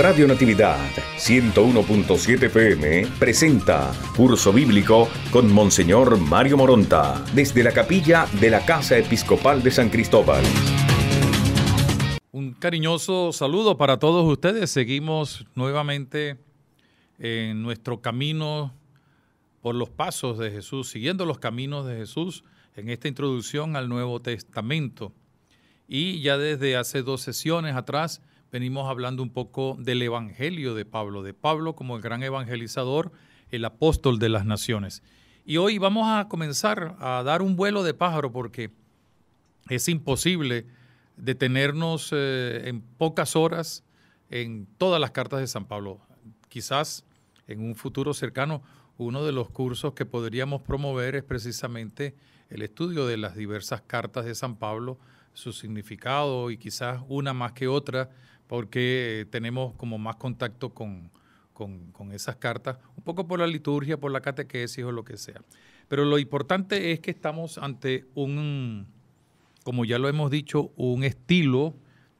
Radio Natividad 101.7 PM presenta Curso Bíblico con Monseñor Mario Moronta desde la capilla de la Casa Episcopal de San Cristóbal. Un cariñoso saludo para todos ustedes. Seguimos nuevamente en nuestro camino por los pasos de Jesús, siguiendo los caminos de Jesús en esta introducción al Nuevo Testamento. Y ya desde hace dos sesiones atrás, venimos hablando un poco del Evangelio de Pablo, de Pablo como el gran evangelizador, el apóstol de las naciones. Y hoy vamos a comenzar a dar un vuelo de pájaro porque es imposible detenernos eh, en pocas horas en todas las cartas de San Pablo. Quizás en un futuro cercano uno de los cursos que podríamos promover es precisamente el estudio de las diversas cartas de San Pablo, su significado y quizás una más que otra porque eh, tenemos como más contacto con, esas cartas, un poco por la liturgia, por la catequesis o lo que sea. Pero lo importante es que estamos ante un, como ya lo hemos dicho, un estilo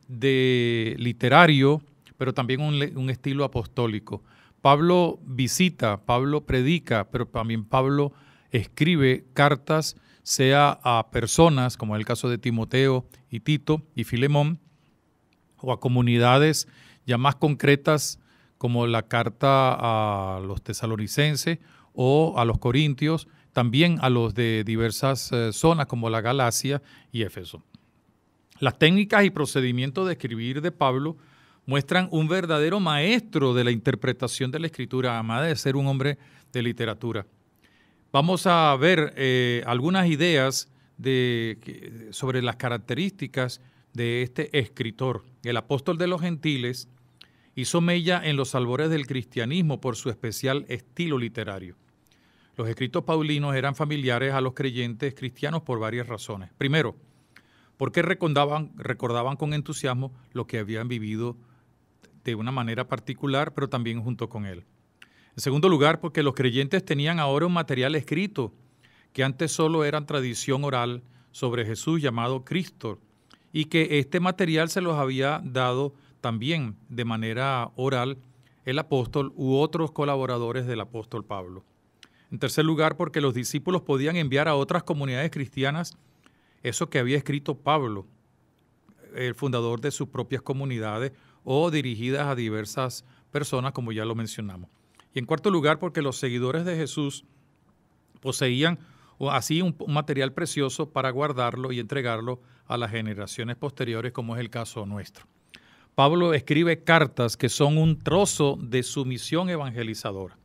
de literario, pero también un, un estilo apostólico. Pablo visita, Pablo predica, pero también Pablo escribe cartas, sea a personas, como en el caso de Timoteo y Tito y Filemón, o a comunidades ya más concretas como la carta a los tesalonicenses o a los corintios, también a los de diversas eh, zonas como la Galacia y Éfeso. Las técnicas y procedimientos de escribir de Pablo muestran un verdadero maestro de la interpretación de la escritura, además de ser un hombre de literatura. Vamos a ver eh, algunas ideas de, sobre las características de este escritor el apóstol de los gentiles, hizo mella en los albores del cristianismo por su especial estilo literario. Los escritos paulinos eran familiares a los creyentes cristianos por varias razones. Primero, porque recordaban, con entusiasmo lo que habían vivido de una manera particular, pero también junto con él. En segundo lugar, porque los creyentes tenían ahora un material escrito que antes solo era tradición oral sobre Jesús llamado Cristo, y que este material se los había dado también de manera oral el apóstol u otros colaboradores del apóstol Pablo. En tercer lugar, porque los discípulos podían enviar a otras comunidades cristianas eso que había escrito Pablo, el fundador de sus propias comunidades o dirigidas a diversas personas, como ya lo mencionamos. Y en cuarto lugar, porque los seguidores de Jesús poseían así un, material precioso para guardarlo y entregarlo a las generaciones posteriores, como es el caso nuestro. Pablo escribe cartas que son un trozo de su misión evangelizadora.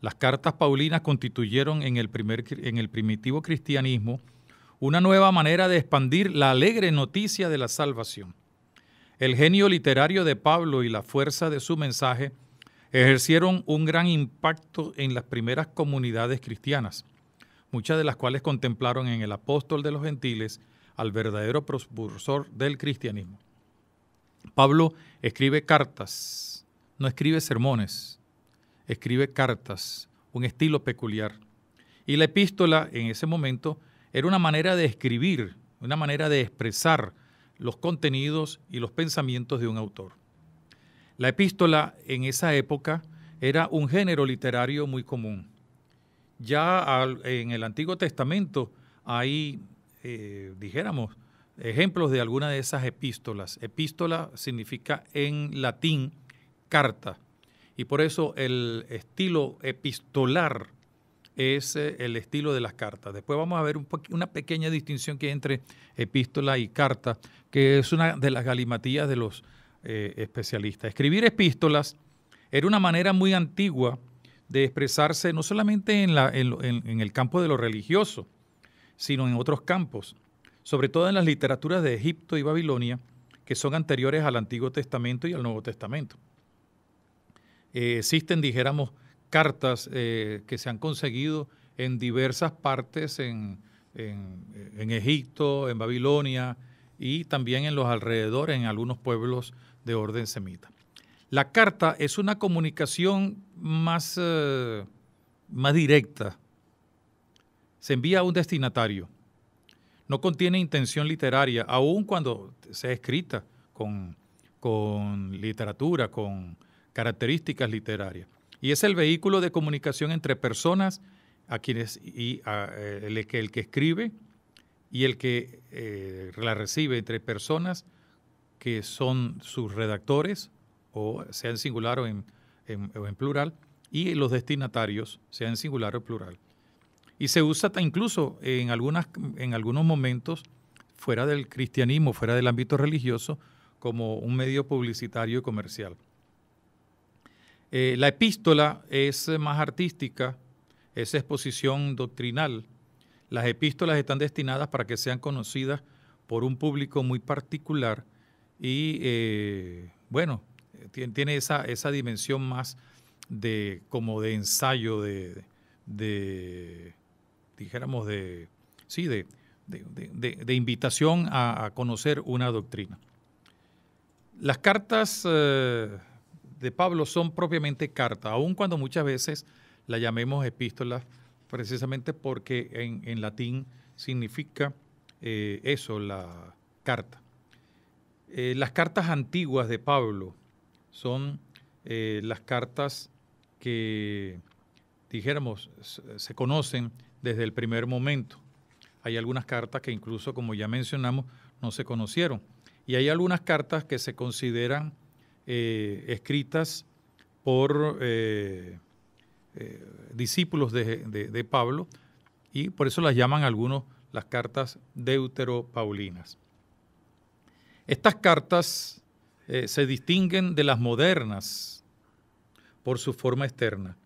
Las cartas paulinas constituyeron en el, primer, en el, primitivo cristianismo una nueva manera de expandir la alegre noticia de la salvación. El genio literario de Pablo y la fuerza de su mensaje ejercieron un gran impacto en las primeras comunidades cristianas muchas de las cuales contemplaron en el apóstol de los gentiles al verdadero propulsor del cristianismo. Pablo escribe cartas, no escribe sermones, escribe cartas, un estilo peculiar. Y la epístola en ese momento era una manera de escribir, una manera de expresar los contenidos y los pensamientos de un autor. La epístola en esa época era un género literario muy común. Ya en el Antiguo Testamento hay, eh, dijéramos, ejemplos de alguna de esas epístolas. Epístola significa en latín carta y por eso el estilo epistolar es eh, el estilo de las cartas. Después vamos a ver una pequeña distinción que hay entre epístola y carta, que es una de las galimatías de los eh, especialistas. Escribir epístolas era una manera muy antigua de expresarse no solamente en, el campo de lo religioso, sino en otros campos, sobre todo en las literaturas de Egipto y Babilonia, que son anteriores al Antiguo Testamento y al Nuevo Testamento. Eh, existen, dijéramos, cartas eh, que se han conseguido en diversas partes, en, Egipto, en Babilonia y también en los alrededores, en algunos pueblos de orden semita. La carta es una comunicación más, eh, más directa. Se envía a un destinatario. No contiene intención literaria, aun cuando sea escrita con, literatura, con características literarias. Y es el vehículo de comunicación entre personas a quienes y eh, el, que, el que escribe y el que eh, la recibe entre personas que son sus redactores, o sea en singular o en, plural, y los destinatarios, sea en singular o plural. Y se usa incluso en, algunas, en algunos momentos fuera del cristianismo, fuera del ámbito religioso, como un medio publicitario y comercial. Eh, la epístola es más artística, es exposición doctrinal. Las epístolas están destinadas para que sean conocidas por un público muy particular y, eh, bueno, tiene esa, esa dimensión más de como de ensayo, de, dijéramos, de, sí, de, invitación a, conocer una doctrina. Las cartas eh, de Pablo son propiamente cartas, aun cuando muchas veces la llamemos epístolas, precisamente porque en, latín significa eh, eso, la carta. Eh, las cartas antiguas de Pablo, son eh, las cartas que, dijéramos, se conocen desde el primer momento. Hay algunas cartas que incluso, como ya mencionamos, no se conocieron. Y hay algunas cartas que se consideran eh, escritas por eh, discípulos de, Pablo y por eso las llaman algunos las cartas deuteropaulinas. Estas cartas eh, se distinguen de las modernas por su forma externa.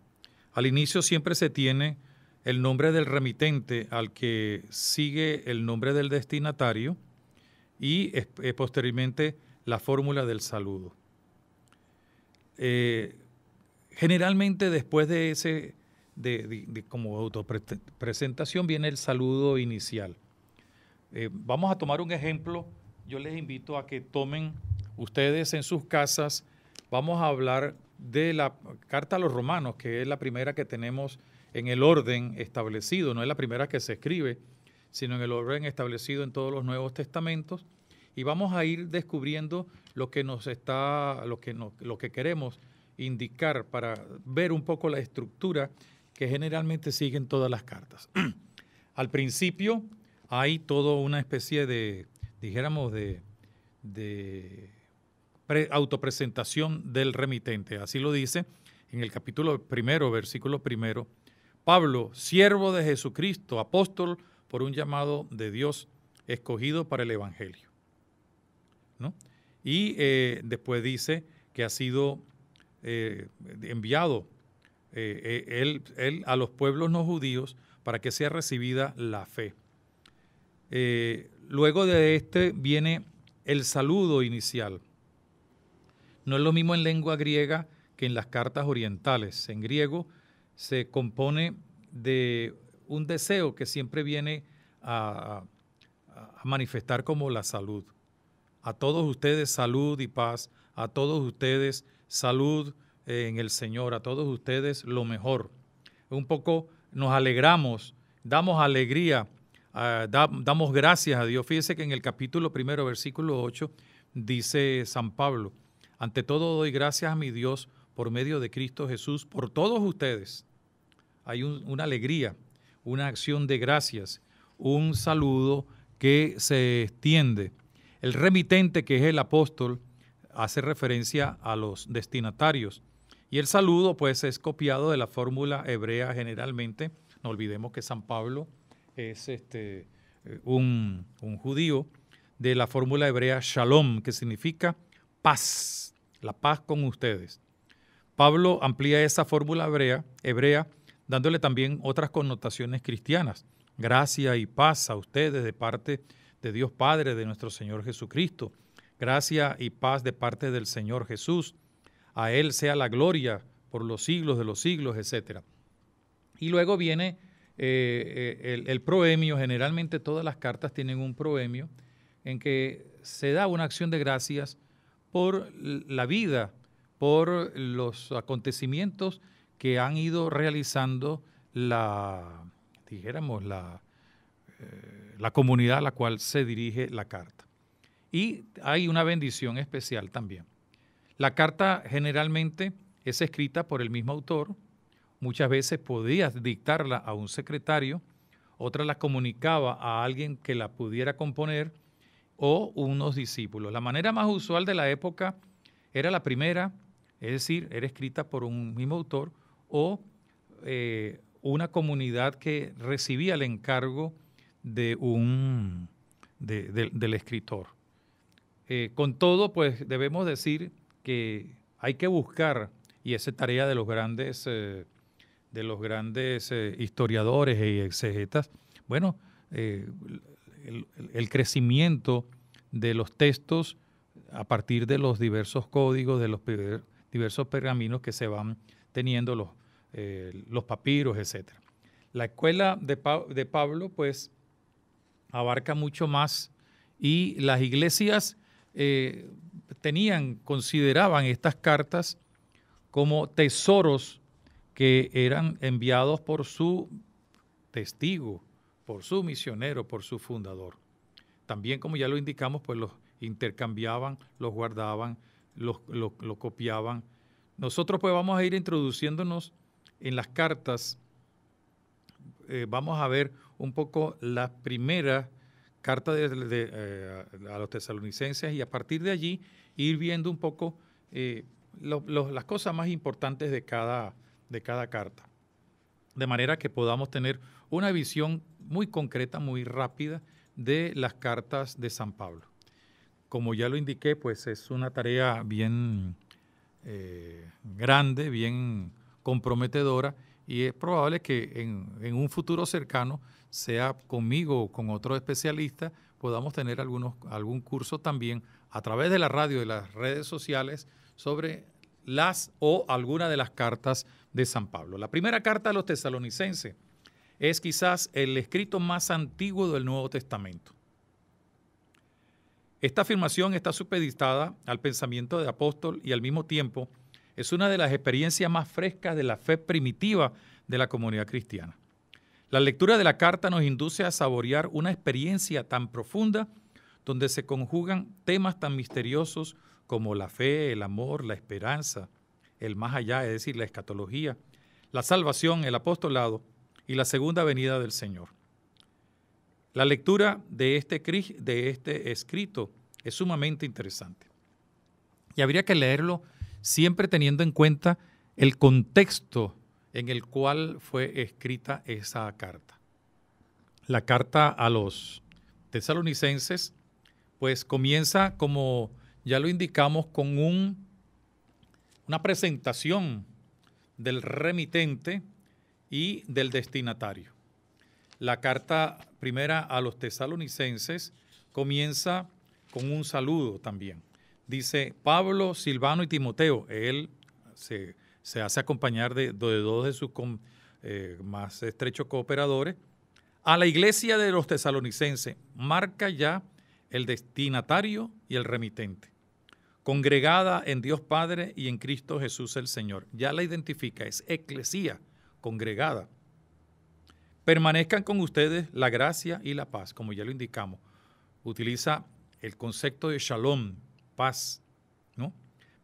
Al inicio siempre se tiene el nombre del remitente al que sigue el nombre del destinatario y posteriormente la fórmula del saludo. Eh, generalmente después de ese, como autopresentación viene el saludo inicial. Eh, vamos a tomar un ejemplo. Yo les invito a que tomen ustedes en sus casas. Vamos a hablar de la Carta a los Romanos, que es la primera que tenemos en el orden establecido, no es la primera que se escribe, sino en el orden establecido en todos los Nuevos Testamentos. Y vamos a ir descubriendo lo que nos está, lo que, lo que queremos indicar para ver un poco la estructura que generalmente siguen todas las cartas. Al principio hay toda una especie de, dijéramos, de autopresentación del remitente. Así lo dice en el capítulo primero, versículo primero. Pablo, siervo de Jesucristo, apóstol por un llamado de Dios, escogido para el Evangelio. Y eh, después dice que ha sido eh, enviado eh, él, a los pueblos no judíos para que sea recibida la fe. luego de este viene el saludo inicial no es lo mismo en lengua griega que en las cartas orientales. En griego se compone de un deseo que siempre viene a, manifestar como la salud. A todos ustedes salud y paz, a todos ustedes salud eh, en el Señor, a todos ustedes lo mejor. Un poco nos alegramos, damos alegría, ah, damos gracias a Dios. Fíjese que en el capítulo primero, versículo 8, dice San Pablo, ante todo doy gracias a mi Dios por medio de Cristo Jesús, por todos ustedes. Hay una alegría, una acción de gracias, un saludo que se extiende. El remitente, que es el apóstol, hace referencia a los destinatarios. Y el saludo, pues, es copiado de la fórmula hebrea generalmente. No olvidemos que San Pablo es este, eh, un judío de la fórmula hebrea shalom, que significa paz la paz con ustedes. Pablo amplía esa fórmula hebrea, hebrea dándole también otras connotaciones cristianas. Gracia y paz a ustedes de parte de Dios Padre, de nuestro Señor Jesucristo. Gracia y paz de parte del Señor Jesús. A Él sea la gloria por los siglos de los siglos, etc. Y luego viene eh, eh, el, el proemio. Generalmente todas las cartas tienen un proemio en que se da una acción de gracias por la vida, por los acontecimientos que han ido realizando la, eh, la, comunidad a la cual se dirige la carta. Y hay una bendición especial también. La carta generalmente es escrita por el mismo autor. Muchas veces podía dictarla a un secretario, otra la comunicaba a alguien que la pudiera componer o unos discípulos. La manera más usual de la época era la primera, es decir, era escrita por un mismo autor o eh, una comunidad que recibía el encargo de un, del escritor. Eh, con todo, pues debemos decir que hay que buscar, y esa tarea de los grandes, eh, de los grandes historiadores y e exegetas, bueno, el, crecimiento de los textos a partir de los diversos códigos, de los diversos pergaminos que se van teniendo, los, eh, los papiros, etc. La escuela de, Pablo, pues, abarca mucho más y las iglesias eh, tenían, consideraban estas cartas como tesoros que eran enviados por su testigo, por su misionero, por su fundador. También, como ya lo indicamos, pues los intercambiaban, los guardaban, los, copiaban. Nosotros pues vamos a ir introduciéndonos en las cartas. Eh, vamos a ver un poco la primera carta de, eh, a los tesalonicenses y a partir de allí ir viendo un poco eh, las cosas más importantes de cada, de cada carta, de manera que podamos tener una visión muy concreta, muy rápida de las cartas de San Pablo. Como ya lo indiqué, pues es una tarea bien eh, grande, bien comprometedora y es probable que en, un futuro cercano, sea conmigo o con otro especialista, podamos tener algunos, algún curso también a través de la radio y de las redes sociales sobre las o alguna de las cartas de San Pablo. La primera carta a los tesalonicenses, es quizás el escrito más antiguo del Nuevo Testamento. Esta afirmación está supeditada al pensamiento de apóstol y al mismo tiempo es una de las experiencias más frescas de la fe primitiva de la comunidad cristiana. La lectura de la carta nos induce a saborear una experiencia tan profunda donde se conjugan temas tan misteriosos como la fe, el amor, la esperanza, el más allá, es decir, la escatología, la salvación, el apostolado, y la segunda venida del Señor. La lectura de este, de este escrito es sumamente interesante y habría que leerlo siempre teniendo en cuenta el contexto en el cual fue escrita esa carta. La carta a los tesalonicenses, pues comienza, como ya lo indicamos, con un, una presentación del remitente y del destinatario. La carta primera a los tesalonicenses comienza con un saludo también. Dice Pablo, Silvano y Timoteo. Él se, hace acompañar de, dos de sus eh, más estrechos cooperadores. A la iglesia de los tesalonicenses marca ya el destinatario y el remitente. Congregada en Dios Padre y en Cristo Jesús el Señor. Ya la identifica, es eclesía congregada. Permanezcan con ustedes la gracia y la paz, como ya lo indicamos. Utiliza el concepto de shalom, paz, ¿no?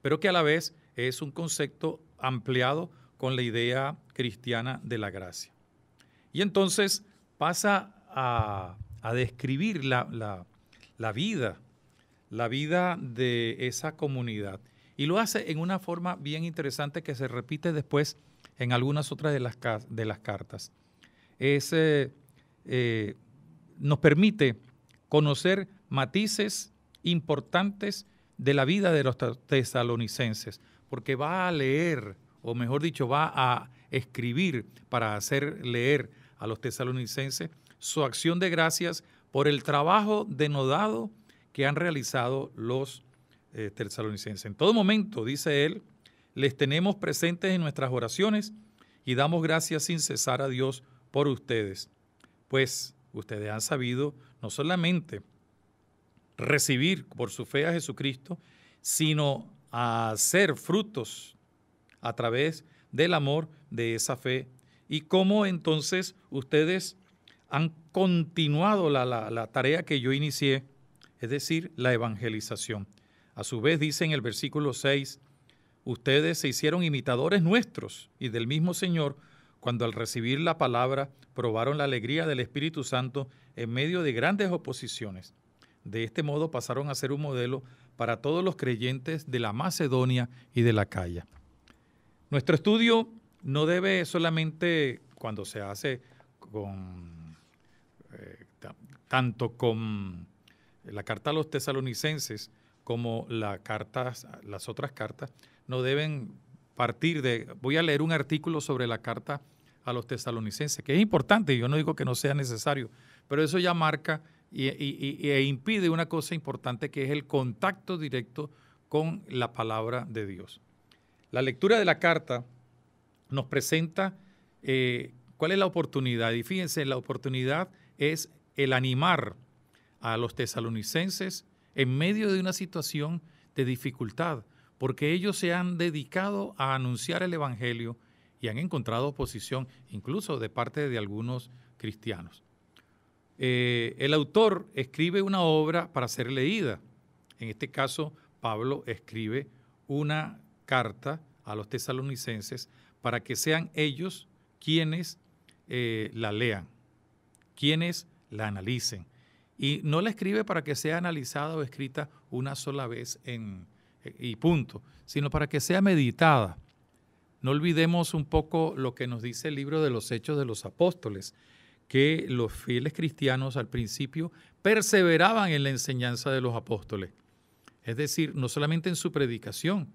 Pero que a la vez es un concepto ampliado con la idea cristiana de la gracia. Y entonces pasa a, describir la, la vida, la vida de esa comunidad. Y lo hace en una forma bien interesante que se repite después en algunas otras de las, de las cartas. Ese eh, nos permite conocer matices importantes de la vida de los tesalonicenses, porque va a leer, o mejor dicho, va a escribir para hacer leer a los tesalonicenses su acción de gracias por el trabajo denodado que han realizado los eh, tesalonicenses. En todo momento, dice él, les tenemos presentes en nuestras oraciones y damos gracias sin cesar a Dios por ustedes, pues ustedes han sabido no solamente recibir por su fe a Jesucristo, sino a hacer frutos a través del amor de esa fe y cómo entonces ustedes han continuado la, la, tarea que yo inicié, es decir, la evangelización. A su vez dice en el versículo 6, ustedes se hicieron imitadores nuestros y del mismo Señor, cuando al recibir la palabra probaron la alegría del Espíritu Santo en medio de grandes oposiciones. De este modo pasaron a ser un modelo para todos los creyentes de la Macedonia y de la Calla. Nuestro estudio no debe solamente, cuando se hace con, eh, tanto con la carta a los tesalonicenses como las otras cartas, no deben partir de... Voy a leer un artículo sobre la carta a los tesalonicenses, que es importante, yo no digo que no sea necesario, pero eso ya marca y, e impide una cosa importante que es el contacto directo con la palabra de Dios. La lectura de la carta nos presenta eh, cuál es la oportunidad. Y fíjense, la oportunidad es el animar a los tesalonicenses en medio de una situación de dificultad, porque ellos se han dedicado a anunciar el Evangelio y han encontrado oposición, incluso de parte de algunos cristianos. Eh, el autor escribe una obra para ser leída. En este caso, Pablo escribe una carta a los tesalonicenses para que sean ellos quienes eh, la lean, quienes la analicen. Y no la escribe para que sea analizada o escrita una sola vez en, y punto, sino para que sea meditada. No olvidemos un poco lo que nos dice el libro de los Hechos de los Apóstoles, que los fieles cristianos al principio perseveraban en la enseñanza de los apóstoles. Es decir, no solamente en su predicación,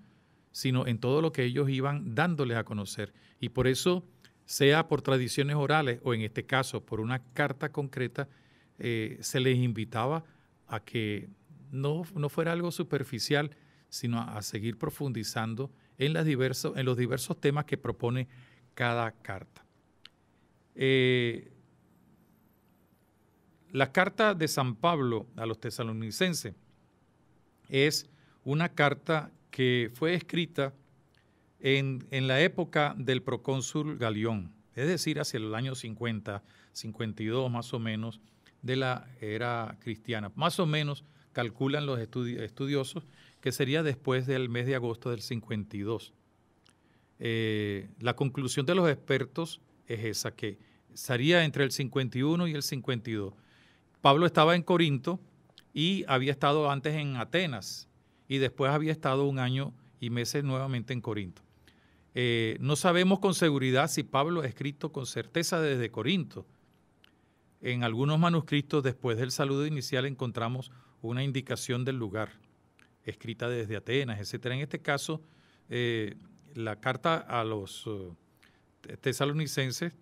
sino en todo lo que ellos iban dándoles a conocer. Y por eso, sea por tradiciones orales o en este caso por una carta concreta, eh, se les invitaba a que no, no fuera algo superficial, sino a, seguir profundizando en, las en los diversos temas que propone cada carta. Eh, la carta de San Pablo a los tesalonicenses es una carta que fue escrita en, la época del procónsul Galión, es decir, hacia el año 50, 52 más o menos de la era cristiana. Más o menos calculan los estudiosos que sería después del mes de agosto del 52. Eh, la conclusión de los expertos es esa, que sería entre el 51 y el 52. Pablo estaba en Corinto y había estado antes en Atenas y después había estado un año y meses nuevamente en Corinto. Eh, no sabemos con seguridad si Pablo ha escrito con certeza desde Corinto. En algunos manuscritos después del saludo inicial encontramos una indicación del lugar escrita desde Atenas, etcétera. En este caso, eh, la carta a los eh, tesalonicenses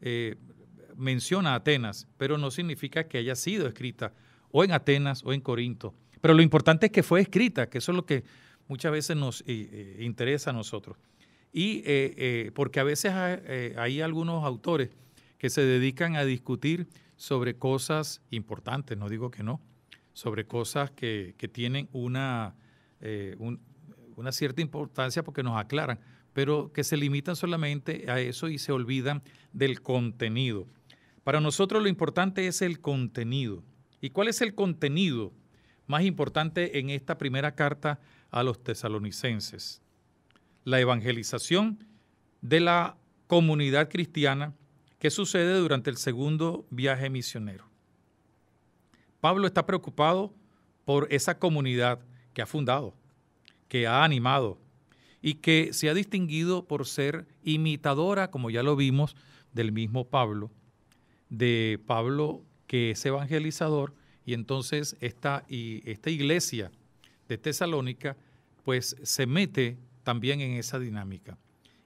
eh, menciona Atenas, pero no significa que haya sido escrita o en Atenas o en Corinto. Pero lo importante es que fue escrita, que eso es lo que muchas veces nos interesa a nosotros. Y porque a veces hay algunos autores que se dedican a discutir sobre cosas importantes, no digo que no, sobre cosas que, tienen una, eh, una cierta importancia porque nos aclaran, pero que se limitan solamente a eso y se olvidan del contenido. Para nosotros lo importante es el contenido. ¿Y cuál es el contenido más importante en esta primera carta a los tesalonicenses? La evangelización de la comunidad cristiana que sucede durante el segundo viaje misionero. Pablo está preocupado por esa comunidad que ha fundado, que ha animado y que se ha distinguido por ser imitadora, como ya lo vimos, del mismo Pablo, de Pablo que es evangelizador, y entonces esta, y esta iglesia de Tesalónica pues se mete también en esa dinámica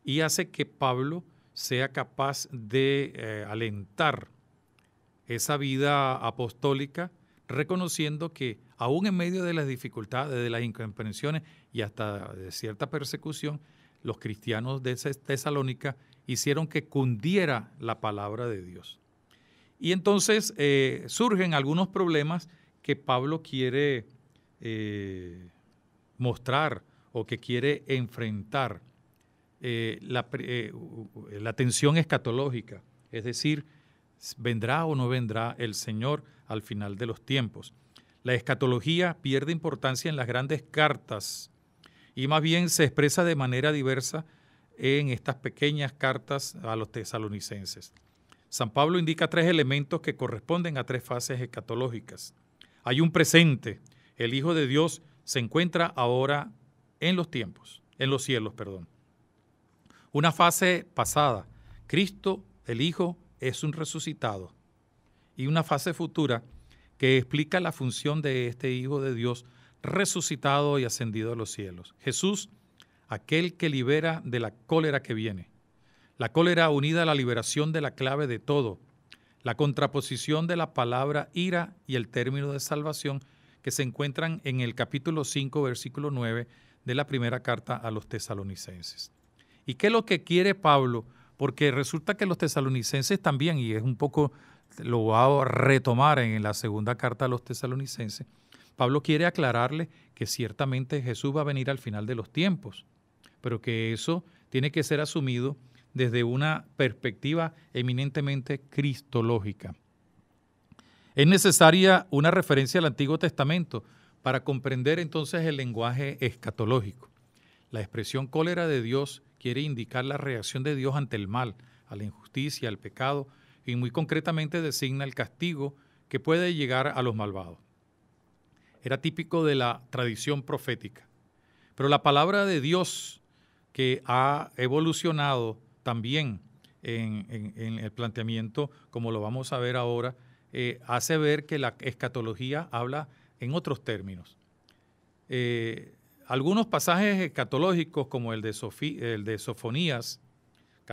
y hace que Pablo sea capaz de eh, alentar esa vida apostólica reconociendo que aún en medio de las dificultades, de las incomprensiones y hasta de cierta persecución, los cristianos de Tesalónica hicieron que cundiera la palabra de Dios. Y entonces eh, surgen algunos problemas que Pablo quiere eh, mostrar o que quiere enfrentar. Eh, la, la tensión escatológica, es decir, vendrá o no vendrá el Señor al final de los tiempos. La escatología pierde importancia en las grandes cartas y más bien se expresa de manera diversa en estas pequeñas cartas a los tesalonicenses. San Pablo indica tres elementos que corresponden a tres fases escatológicas. Hay un presente, el Hijo de Dios se encuentra ahora en los tiempos, en los cielos, perdón. Una fase pasada, Cristo, el Hijo, es un resucitado y una fase futura que explica la función de este Hijo de Dios resucitado y ascendido a los cielos. Jesús, aquel que libera de la cólera que viene. La cólera unida a la liberación de la clave de todo, la contraposición de la palabra ira y el término de salvación que se encuentran en el capítulo 5, versículo 9 de la primera carta a los tesalonicenses. ¿Y qué es lo que quiere Pablo? Porque resulta que los tesalonicenses también, y es un poco lo va a retomar en la segunda carta a los tesalonicenses, Pablo quiere aclararle que ciertamente Jesús va a venir al final de los tiempos, pero que eso tiene que ser asumido desde una perspectiva eminentemente cristológica. Es necesaria una referencia al Antiguo Testamento para comprender entonces el lenguaje escatológico. La expresión cólera de Dios quiere indicar la reacción de Dios ante el mal, a la injusticia, al pecado, y muy concretamente designa el castigo que puede llegar a los malvados. Era típico de la tradición profética. Pero la palabra de Dios que ha evolucionado también en, el planteamiento, como lo vamos a ver ahora, eh, hace ver que la escatología habla en otros términos. Eh, algunos pasajes escatológicos, como el de, el de Sofonías,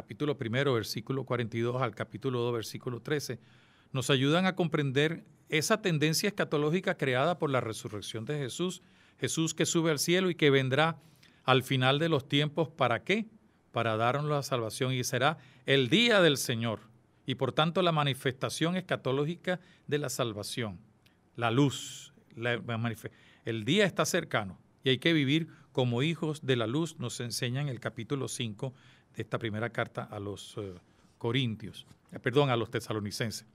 capítulo primero, versículo 42 al capítulo 2, versículo 13, nos ayudan a comprender esa tendencia escatológica creada por la resurrección de Jesús, Jesús que sube al cielo y que vendrá al final de los tiempos, ¿para qué? Para darnos la salvación y será el día del Señor y por tanto la manifestación escatológica de la salvación, la luz, el día está cercano y hay que vivir como hijos de la luz, nos enseña en el capítulo 5 esta primera carta a los eh, corintios, eh, perdón, a los tesalonicenses.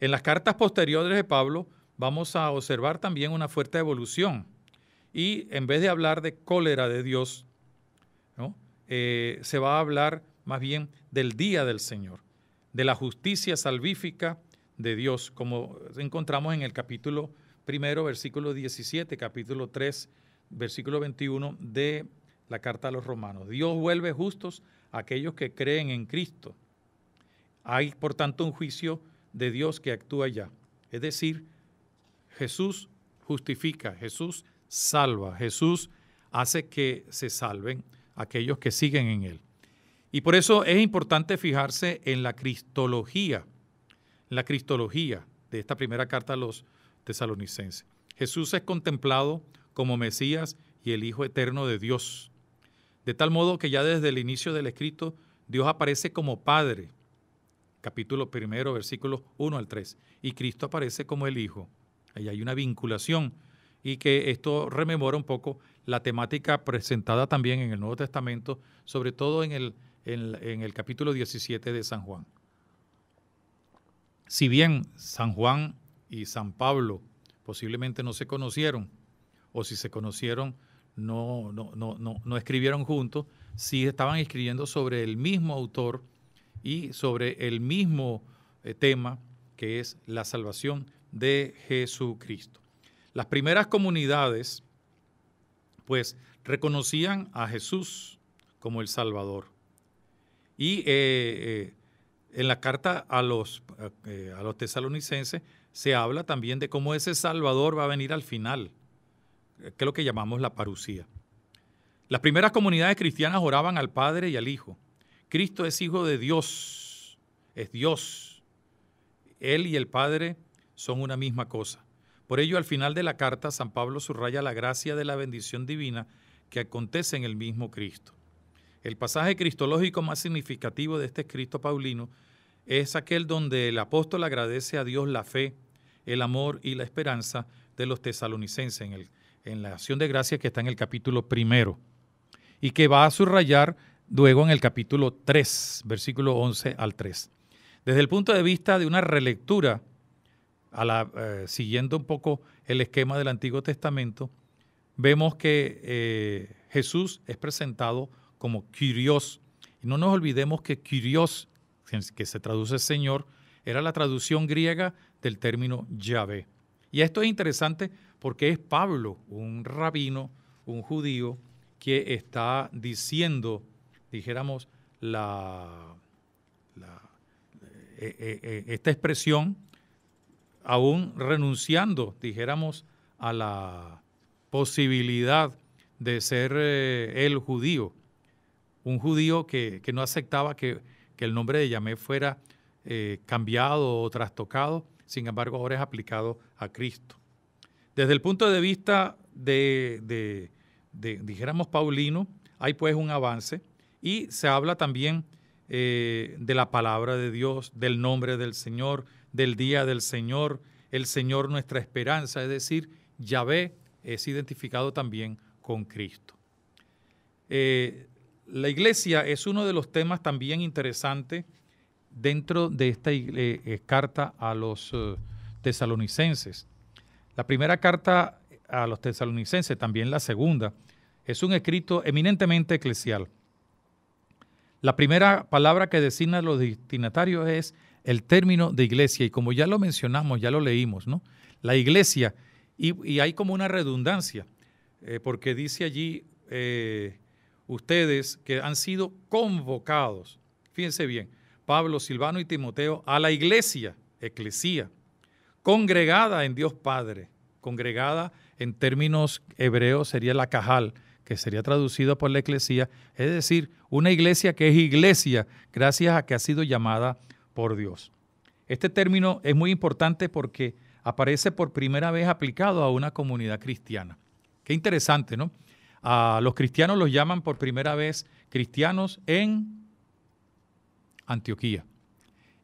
En las cartas posteriores de Pablo vamos a observar también una fuerte evolución y en vez de hablar de cólera de Dios, eh, se va a hablar más bien del día del Señor, de la justicia salvífica de Dios, como encontramos en el capítulo primero, versículo 17, capítulo 3, versículo 21 de la carta a los romanos. Dios vuelve justos aquellos que creen en Cristo. Hay, por tanto, un juicio de Dios que actúa ya. Es decir, Jesús justifica, Jesús salva, Jesús hace que se salven aquellos que siguen en Él. Y por eso es importante fijarse en la cristología, la cristología de esta primera carta a los tesalonicenses. Jesús es contemplado como Mesías y el Hijo Eterno de Dios. De tal modo que ya desde el inicio del escrito Dios aparece como Padre, capítulo primero, versículos 1 al 3, y Cristo aparece como el Hijo. Ahí hay una vinculación y que esto rememora un poco la temática presentada también en el Nuevo Testamento, sobre todo en el, en, el capítulo 17 de San Juan. Si bien San Juan y San Pablo posiblemente no se conocieron, o si se conocieron, no, no, no, no, escribieron juntos, sí estaban escribiendo sobre el mismo autor y sobre el mismo eh, tema que es la salvación de Jesucristo. Las primeras comunidades, pues, reconocían a Jesús como el Salvador. Y eh, eh, en la carta a los, a los tesalonicenses se habla también de cómo ese Salvador va a venir al final eh, que es lo que llamamos la parucía. Las primeras comunidades cristianas oraban al Padre y al Hijo. Cristo es Hijo de Dios, es Dios. Él y el Padre son una misma cosa. Por ello, al final de la carta, San Pablo subraya la gracia de la bendición divina que acontece en el mismo Cristo. El pasaje cristológico más significativo de este escrito paulino es aquel donde el apóstol agradece a Dios la fe, el amor y la esperanza de los tesalonicenses en el en la acción de gracia que está en el capítulo primero y que va a subrayar luego en el capítulo 3, versículo 11 al 3. Desde el punto de vista de una relectura, a la, eh, siguiendo un poco el esquema del Antiguo Testamento, vemos que eh, Jesús es presentado como Kyrios. Y no nos olvidemos que Kyrios, que se traduce Señor, era la traducción griega del término Yahvé. Y esto es interesante porque es Pablo, un rabino, un judío, que está diciendo, dijéramos, la, eh, eh, eh, esta expresión, aún renunciando, dijéramos, a la posibilidad de ser el judío, un judío que, no aceptaba que, el nombre de Llamé fuera cambiado o trastocado, sin embargo ahora es aplicado a Cristo. Desde el punto de vista de, dijéramos, Paulino, hay pues un avance y se habla también eh, de la palabra de Dios, del nombre del Señor, del día del Señor, el Señor nuestra esperanza, es decir, Yahvé es identificado también con Cristo. Eh, la iglesia es uno de los temas también interesantes dentro de esta eh, carta a los tesalonicenses. La primera carta a los tesalonicenses, también la segunda, es un escrito eminentemente eclesial. La primera palabra que a los destinatarios es el término de iglesia, y como ya lo mencionamos, ya lo leímos, ¿no? La iglesia, y, hay como una redundancia, eh, porque dice allí eh, ustedes que han sido convocados, fíjense bien, Pablo, Silvano y Timoteo, a la iglesia, eclesía, congregada en Dios Padre. Congregada en términos hebreos sería la cajal, que sería traducido por la iglesia, es decir, una iglesia que es iglesia gracias a que ha sido llamada por Dios. Este término es muy importante porque aparece por primera vez aplicado a una comunidad cristiana. Qué interesante, ¿no? A los cristianos los llaman por primera vez cristianos en Antioquía.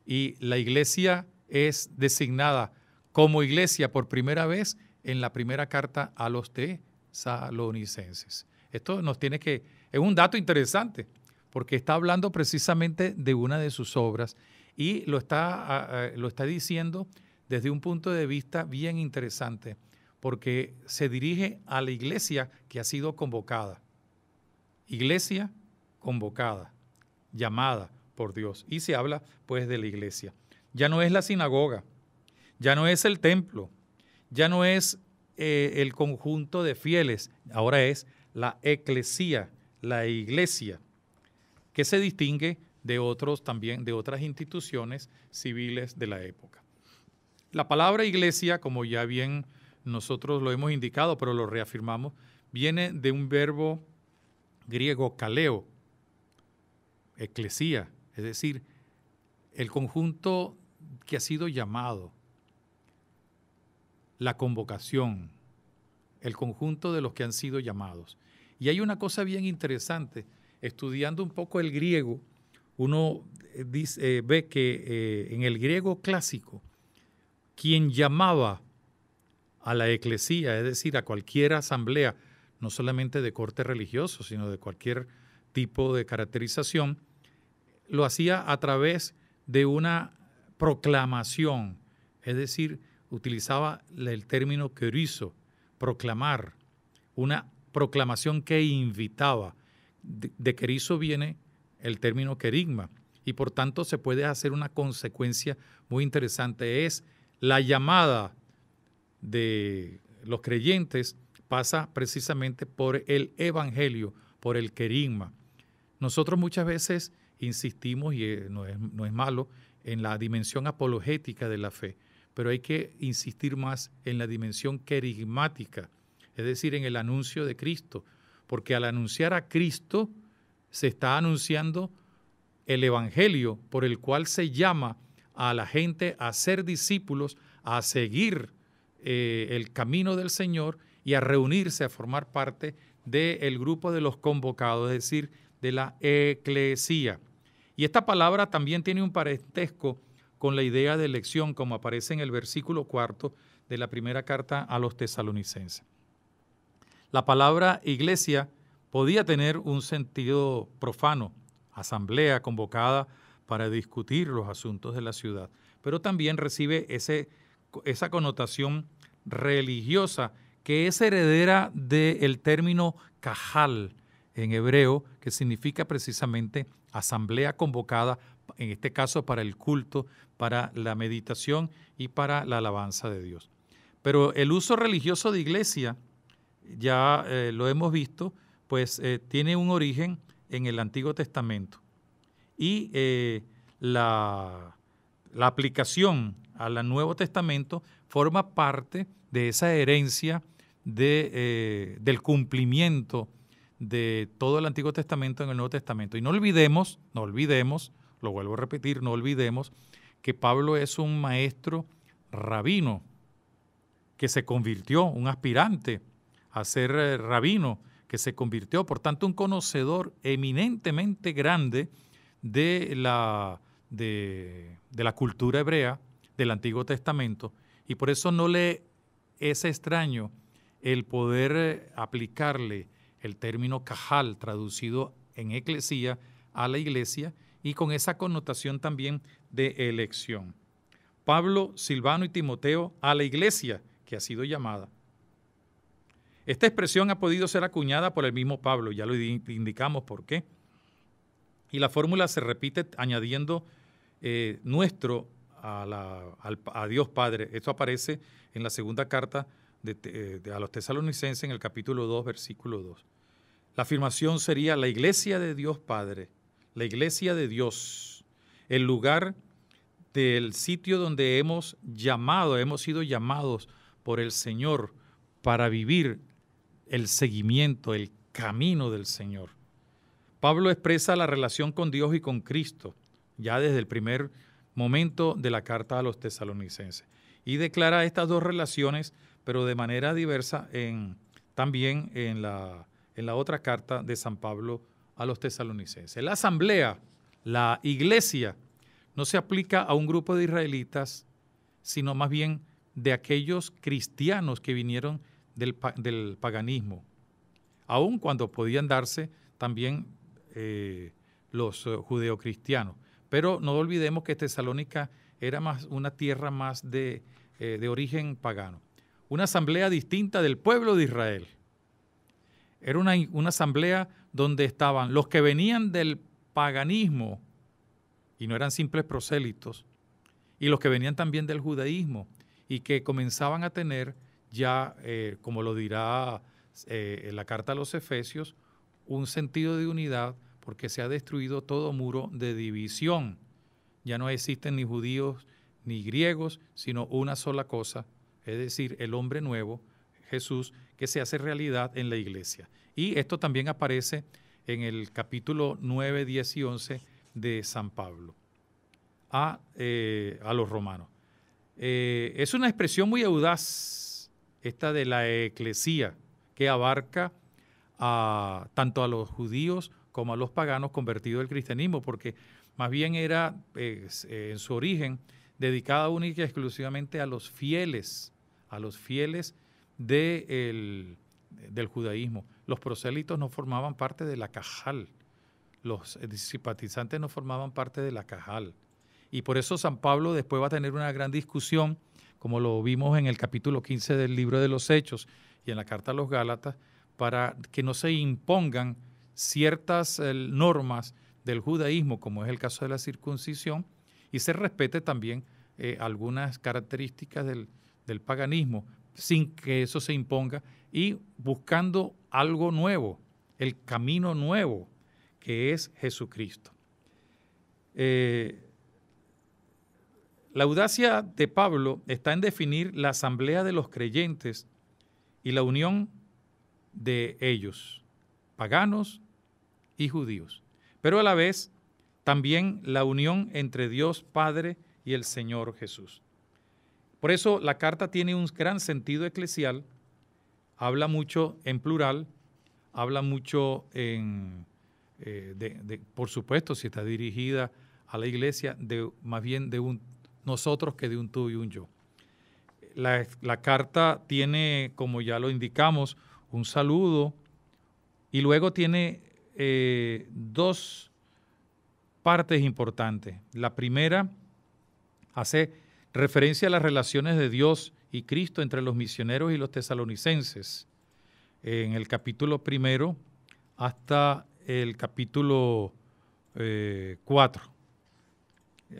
Y la iglesia es designada como iglesia por primera vez en la primera carta a los tesalonicenses. Esto nos tiene que, es un dato interesante, porque está hablando precisamente de una de sus obras y lo está, lo está diciendo desde un punto de vista bien interesante, porque se dirige a la iglesia que ha sido convocada. Iglesia convocada, llamada por Dios. Y se habla pues de la iglesia. Ya no es la sinagoga, ya no es el templo, ya no es eh, el conjunto de fieles, ahora es la eclesía, la iglesia, que se distingue de otros también, de otras instituciones civiles de la época. La palabra iglesia, como ya bien nosotros lo hemos indicado, pero lo reafirmamos, viene de un verbo griego kaleo, eclesía, es decir, el conjunto que ha sido llamado, la convocación, el conjunto de los que han sido llamados. Y hay una cosa bien interesante, estudiando un poco el griego, uno eh, eh, ve que eh, en el griego clásico, quien llamaba a la eclesía, es decir, a cualquier asamblea, no solamente de corte religioso, sino de cualquier tipo de caracterización, lo hacía a través de una proclamación, es decir, utilizaba el término querizo, proclamar, una proclamación que invitaba. De, querizo viene el término querigma y por tanto se puede hacer una consecuencia muy interesante. Es la llamada de los creyentes pasa precisamente por el evangelio, por el querigma. Nosotros muchas veces insistimos, y eh, no es, no es malo, en la dimensión apologética de la fe pero hay que insistir más en la dimensión querigmática, es decir, en el anuncio de Cristo, porque al anunciar a Cristo se está anunciando el Evangelio por el cual se llama a la gente a ser discípulos, a seguir eh, el camino del Señor y a reunirse, a formar parte del grupo de los convocados, es decir, de la eclesía. Y esta palabra también tiene un parentesco con la idea de elección como aparece en el versículo cuarto de la primera carta a los tesalonicenses. La palabra iglesia podía tener un sentido profano, asamblea convocada para discutir los asuntos de la ciudad, pero también recibe ese, esa connotación religiosa que es heredera del término cajal en hebreo, que significa precisamente asamblea convocada en este caso para el culto, para la meditación y para la alabanza de Dios. Pero el uso religioso de iglesia, ya eh, lo hemos visto, pues eh, tiene un origen en el Antiguo Testamento. Y eh, la, aplicación al Nuevo Testamento forma parte de esa herencia del cumplimiento de todo el Antiguo Testamento en el Nuevo Testamento. Y no olvidemos, no olvidemos lo vuelvo a repetir, no olvidemos que Pablo es un maestro rabino, que se convirtió, un aspirante a ser eh, rabino, que se convirtió, por tanto, un conocedor eminentemente grande de la, de, la cultura hebrea del Antiguo Testamento, y por eso no le es extraño el poder eh, aplicarle el término cajal traducido en eclesía a la iglesia y con esa connotación también de elección. Pablo, Silvano y Timoteo a la iglesia que ha sido llamada. Esta expresión ha podido ser acuñada por el mismo Pablo, ya lo indicamos por qué. Y la fórmula se repite añadiendo eh, nuestro a, Dios Padre. Esto aparece en la segunda carta eh, a los tesalonicenses en el capítulo 2, versículo 2. La afirmación sería la iglesia de Dios Padre la iglesia de Dios, el lugar del sitio donde hemos llamado, hemos sido llamados por el Señor para vivir el seguimiento, el camino del Señor. Pablo expresa la relación con Dios y con Cristo, ya desde el primer momento de la carta a los tesalonicenses, y declara estas dos relaciones, pero de manera diversa en, también en la, en la otra carta de San Pablo a los tesalonicenses. La asamblea, la iglesia, no se aplica a un grupo de israelitas, sino más bien de aquellos cristianos que vinieron del, paganismo, aun cuando podían darse también eh, los eh, judeocristianos. Pero no olvidemos que Tesalónica era más una tierra más de eh, origen pagano. Una asamblea distinta del pueblo de Israel. Era una, asamblea donde estaban los que venían del paganismo y no eran simples prosélitos, y los que venían también del judaísmo y que comenzaban a tener ya, eh, como lo dirá eh, en la carta a los Efesios, un sentido de unidad porque se ha destruido todo muro de división. Ya no existen ni judíos ni griegos, sino una sola cosa, es decir, el hombre nuevo Jesús que se hace realidad en la iglesia. Y esto también aparece en el capítulo 9, 10 y 11 de San Pablo a, eh, a los romanos. Eh, es una expresión muy audaz, esta de la eclesía, que abarca a, tanto a los judíos como a los paganos convertidos al cristianismo, porque más bien era pues, eh, en su origen dedicada única y exclusivamente a los fieles, a los fieles del judaísmo. Los prosélitos no formaban parte de la cajal, los disipatizantes no formaban parte de la cajal. Y por eso San Pablo después va a tener una gran discusión, como lo vimos en el capítulo 15 del libro de los Hechos y en la carta a los Gálatas, para que no se impongan ciertas eh, normas del judaísmo, como es el caso de la circuncisión, y se respete también eh, algunas características del, del paganismo, sin que eso se imponga y buscando algo nuevo, el camino nuevo que es Jesucristo. Eh, la audacia de Pablo está en definir la asamblea de los creyentes y la unión de ellos, paganos y judíos, pero a la vez también la unión entre Dios Padre y el Señor Jesús. Por eso la carta tiene un gran sentido eclesial, habla mucho en plural, habla mucho en, eh, por supuesto, si está dirigida a la iglesia, de, más bien de un nosotros que de un tú y un yo. La, carta tiene, como ya lo indicamos, un saludo y luego tiene eh, dos partes importantes. La primera hace referencia a las relaciones de Dios y Cristo entre los misioneros y los tesalonicenses, en el capítulo primero hasta el capítulo eh, cuatro,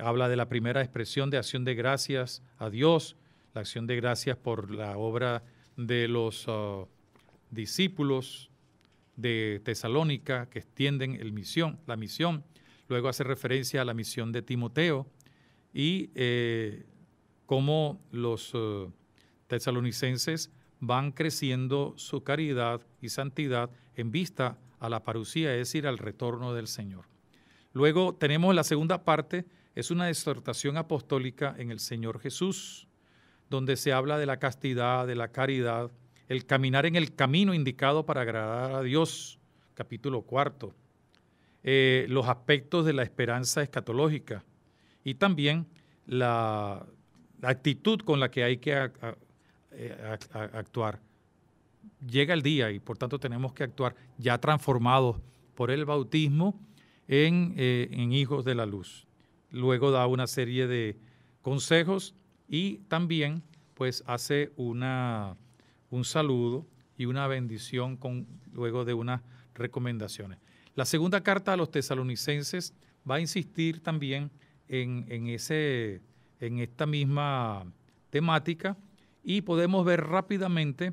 Habla de la primera expresión de acción de gracias a Dios, la acción de gracias por la obra de los ah, discípulos de Tesalónica que extienden el misión, la misión. Luego hace referencia a la misión de Timoteo y eh, cómo los eh, tesalonicenses van creciendo su caridad y santidad en vista a la parucía, es decir, al retorno del Señor. Luego tenemos la segunda parte, es una exhortación apostólica en el Señor Jesús, donde se habla de la castidad, de la caridad, el caminar en el camino indicado para agradar a Dios, capítulo cuarto, eh, los aspectos de la esperanza escatológica y también la la actitud con la que hay que eh, actuar. Llega el día y por tanto tenemos que actuar ya transformados por el bautismo eh, en, hijos de la luz. Luego da una serie de consejos y también pues hace una, un saludo y una bendición con, luego de unas recomendaciones. La segunda carta a los tesalonicenses va a insistir también en, en ese en esta misma temática y podemos ver rápidamente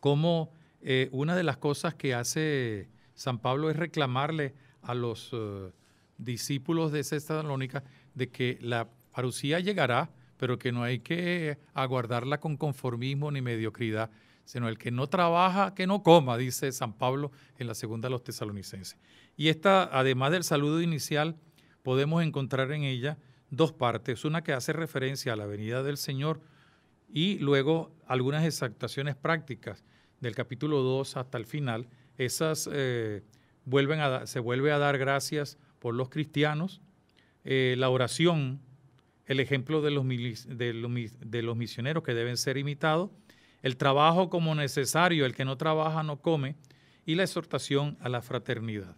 cómo eh, una de las cosas que hace San Pablo es reclamarle a los eh, discípulos de Salónica de que la parucía llegará, pero que no hay que aguardarla con conformismo ni mediocridad, sino el que no trabaja, que no coma, dice San Pablo en la segunda de los tesalonicenses. Y esta, además del saludo inicial, podemos encontrar en ella dos partes, una que hace referencia a la venida del Señor y luego algunas exaltaciones prácticas del capítulo 2 hasta el final. Esas se eh, vuelven a, se vuelve a dar gracias por los cristianos, eh, la oración, el ejemplo de los, de, los, misioneros que deben ser imitados, el trabajo como necesario, el que no trabaja no come, y la exhortación a la fraternidad.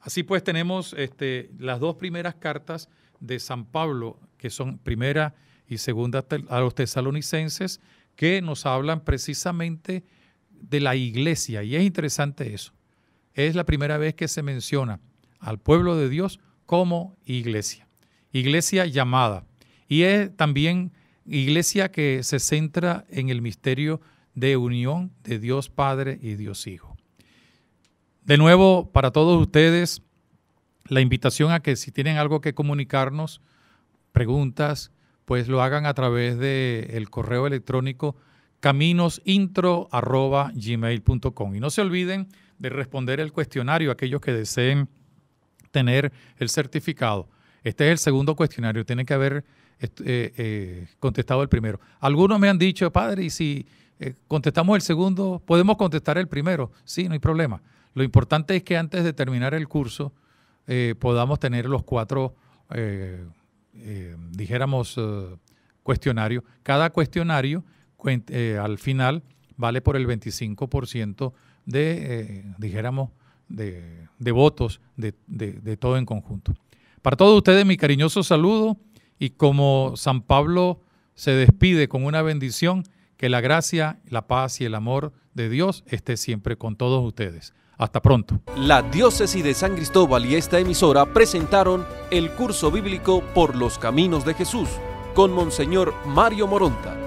Así pues tenemos este, las dos primeras cartas de San Pablo, que son primera y segunda a los tesalonicenses, que nos hablan precisamente de la iglesia. Y es interesante eso. Es la primera vez que se menciona al pueblo de Dios como iglesia. Iglesia llamada. Y es también iglesia que se centra en el misterio de unión de Dios Padre y Dios Hijo. De nuevo, para todos ustedes, la invitación a que si tienen algo que comunicarnos, preguntas, pues lo hagan a través del el correo electrónico caminosintro.gmail.com. Y no se olviden de responder el cuestionario a aquellos que deseen tener el certificado. Este es el segundo cuestionario, tienen que haber eh, eh, contestado el primero. Algunos me han dicho, padre, y si eh, contestamos el segundo, podemos contestar el primero. Sí, no hay problema. Lo importante es que antes de terminar el curso, eh, podamos tener los cuatro, eh, eh, dijéramos, cuestionarios. Cada cuestionario al final vale por el 25% de, dijéramos, de, votos de, de todo en conjunto. Para todos ustedes mi cariñoso saludo y como San Pablo se despide con una bendición, que la gracia, la paz y el amor de Dios esté siempre con todos ustedes. Hasta pronto. La diócesis de San Cristóbal y esta emisora presentaron el curso bíblico Por los Caminos de Jesús con Monseñor Mario Moronta.